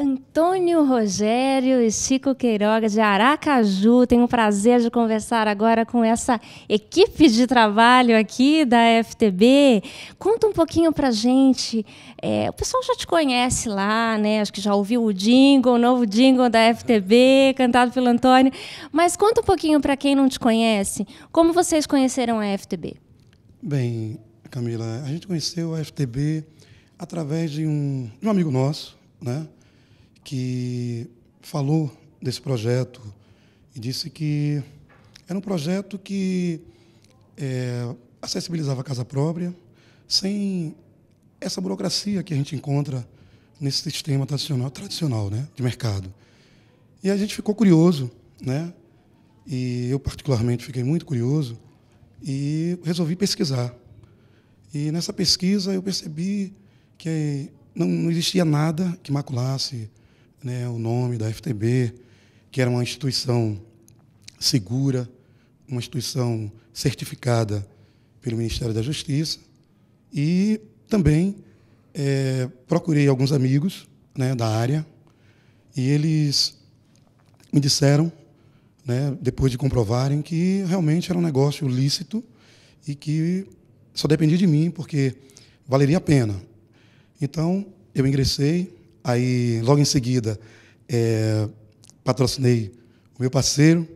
Antônio Rogério e Chico Queiroga de Aracaju. Tenho o prazer de conversar agora com essa equipe de trabalho aqui da FTB. Conta um pouquinho pra gente. É, o pessoal já te conhece lá, né? Acho que já ouviu o jingle, o novo jingle da FTB, cantado pelo Antônio. Mas conta um pouquinho para quem não te conhece, como vocês conheceram a FTB? Bem, Camila, a gente conheceu a FTB através de um, de um amigo nosso, né, que falou desse projeto e disse que era um projeto que é, acessibilizava a casa própria, sem essa burocracia que a gente encontra nesse sistema tradicional, tradicional né, de mercado. E a gente ficou curioso, né? E eu particularmente fiquei muito curioso e resolvi pesquisar. E nessa pesquisa eu percebi que não, não existia nada que maculasse né, o nome da FTB, que era uma instituição segura, uma instituição certificada pelo Ministério da Justiça. E também é, procurei alguns amigos né, da área e eles me disseram, né, depois de comprovarem, que realmente era um negócio lícito e que só dependia de mim, porque valeria a pena. Então, eu ingressei, aí logo em seguida é, patrocinei o meu parceiro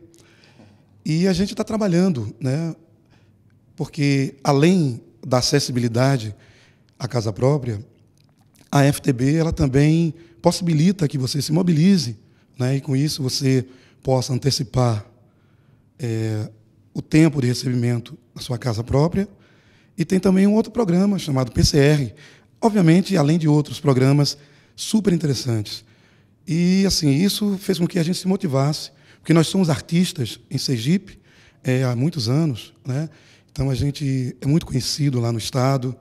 e a gente está trabalhando, né? Porque além da acessibilidade à casa própria, a FTB ela também possibilita que você se mobilize, né? E com isso você possa antecipar é, o tempo de recebimento da sua casa própria. E tem também um outro programa chamado PCR, Obviamente, além de outros programas super interessantes. E, assim, isso fez com que a gente se motivasse, porque nós somos artistas em Sergipe é, há muitos anos, né? Então, a gente é muito conhecido lá no Estado.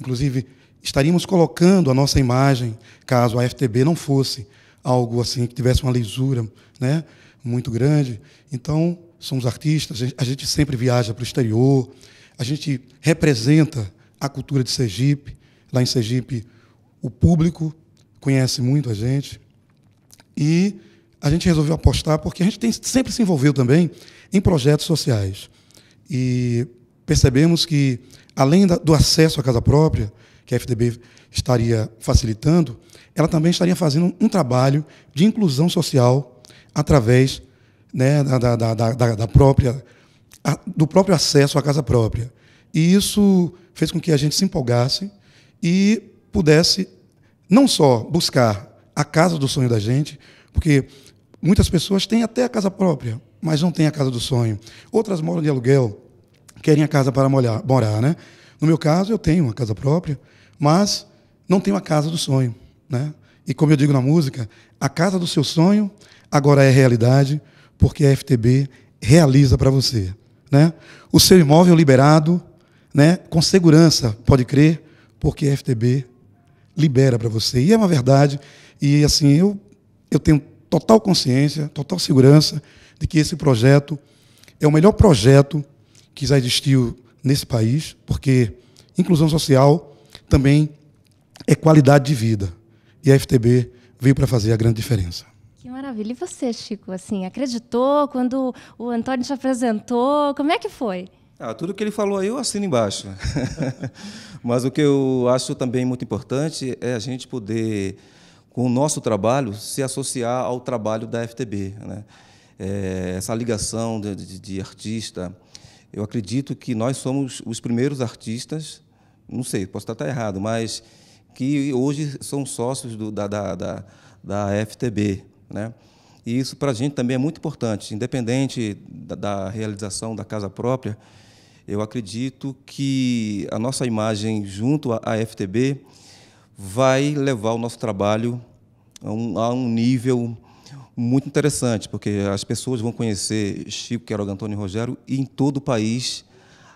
Inclusive, estaríamos colocando a nossa imagem, caso a FTB não fosse algo assim que tivesse uma lisura né, muito grande. Então, somos artistas, a gente sempre viaja para o exterior, a gente representa a cultura de Sergipe. Lá em Sergipe, o público conhece muito a gente. E a gente resolveu apostar porque a gente tem, sempre se envolveu também em projetos sociais. E percebemos que, além da, do acesso à casa própria, que a FDB estaria facilitando, ela também estaria fazendo um trabalho de inclusão social através né, da, da, da, própria, do próprio acesso à casa própria. E isso fez com que a gente se empolgasse e pudesse não só buscar a casa do sonho da gente, porque muitas pessoas têm até a casa própria, mas não têm a casa do sonho. Outras moram de aluguel, querem a casa para morar, né? No meu caso, eu tenho uma casa própria, mas não tenho a casa do sonho, né? E como eu digo na música, a casa do seu sonho agora é realidade, porque a FTB realiza para você, né? O seu imóvel liberado, né? Com segurança, pode crer, porque a FTB libera para você. E é uma verdade. E assim, eu, eu tenho total consciência, total segurança de que esse projeto é o melhor projeto que já existiu nesse país, porque inclusão social também é qualidade de vida. E a FTB veio para fazer a grande diferença. Que maravilha. E você, Chico, assim, acreditou quando o Antônio te apresentou? Como é que foi? Ah, tudo que ele falou aí eu assino embaixo. Mas o que eu acho também muito importante é a gente poder, com o nosso trabalho, se associar ao trabalho da FTB. Né? É, essa ligação de, de, de artista. Eu acredito que nós somos os primeiros artistas, não sei, posso estar errado, mas que hoje são sócios do, da, da, da, da, FTB. Né? E isso para a gente também é muito importante, independente da, da realização da casa própria, eu acredito que a nossa imagem junto à FTB vai levar o nosso trabalho a um, a um nível muito interessante, porque as pessoas vão conhecer Chico, Quero Antônio e Rogério e em todo o país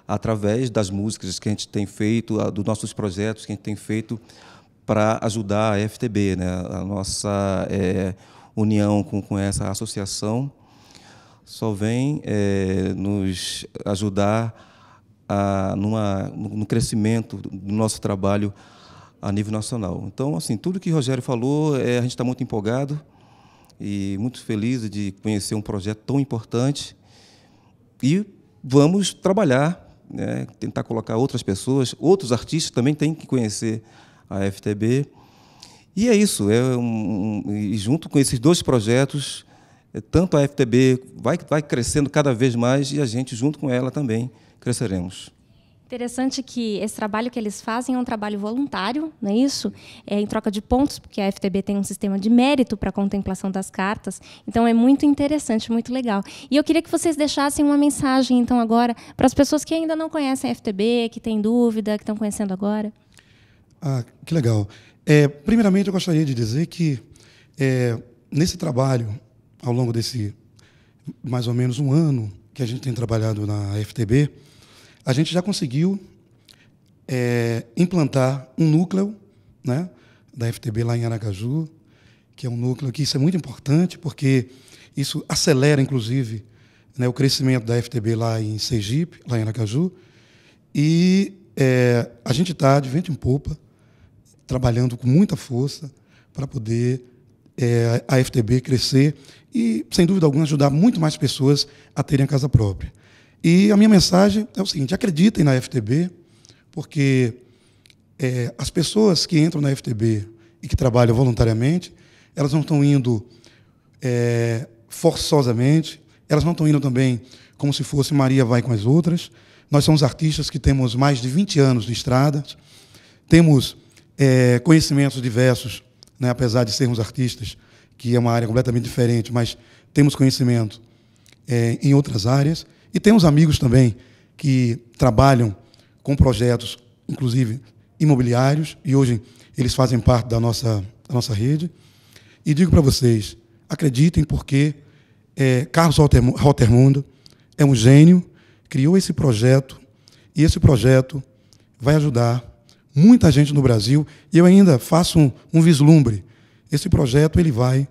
através das músicas que a gente tem feito, dos nossos projetos que a gente tem feito para ajudar a FTB, né? a nossa é, união com, com essa associação só vem é, nos ajudar a, numa, no crescimento do nosso trabalho a nível nacional. Então, assim, tudo que o Rogério falou, é, a gente está muito empolgado e muito feliz de conhecer um projeto tão importante. E vamos trabalhar, né, tentar colocar outras pessoas, outros artistas também têm que conhecer a FTB. E é isso. É um, um, e junto com esses dois projetos, é, tanto a FTB vai, vai crescendo cada vez mais e a gente, junto com ela também, cresceremos. Interessante que esse trabalho que eles fazem é um trabalho voluntário, não é isso? É em troca de pontos, porque a FTB tem um sistema de mérito para a contemplação das cartas. Então é muito interessante, muito legal. E eu queria que vocês deixassem uma mensagem, então, agora, para as pessoas que ainda não conhecem a FTB, que têm dúvida, que estão conhecendo agora. Ah, que legal. É, primeiramente, eu gostaria de dizer que é, nesse trabalho, ao longo desse mais ou menos um ano, que a gente tem trabalhado na FTB, a gente já conseguiu é, implantar um núcleo né, da FTB lá em Aracaju, que é um núcleo que isso é muito importante, porque isso acelera, inclusive, né, o crescimento da FTB lá em Sergipe, lá em Aracaju. E é, a gente está de vento em popa, trabalhando com muita força para poder é, a FTB crescer e, sem dúvida alguma, ajudar muito mais pessoas a terem a casa própria. E a minha mensagem é o seguinte: acreditem na FTB, porque é, as pessoas que entram na FTB e que trabalham voluntariamente, elas não estão indo é, forçosamente, elas não estão indo também como se fosse Maria vai com as outras. Nós somos artistas que temos mais de 20 anos de estrada, temos é, conhecimentos diversos né? apesar de sermos artistas, que é uma área completamente diferente, mas temos conhecimento é, em outras áreas e temos amigos também que trabalham com projetos, inclusive imobiliários, e hoje eles fazem parte da nossa, da nossa rede. E digo para vocês, acreditem, porque é, Carlos Rotermundo é um gênio, criou esse projeto, e esse projeto vai ajudar muita gente no Brasil, e eu ainda faço um, um vislumbre. Esse projeto ele vai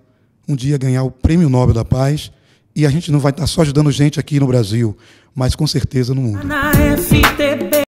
um dia ganhar o Prêmio Nobel da Paz, e a gente não vai estar só ajudando gente aqui no Brasil, mas com certeza no mundo.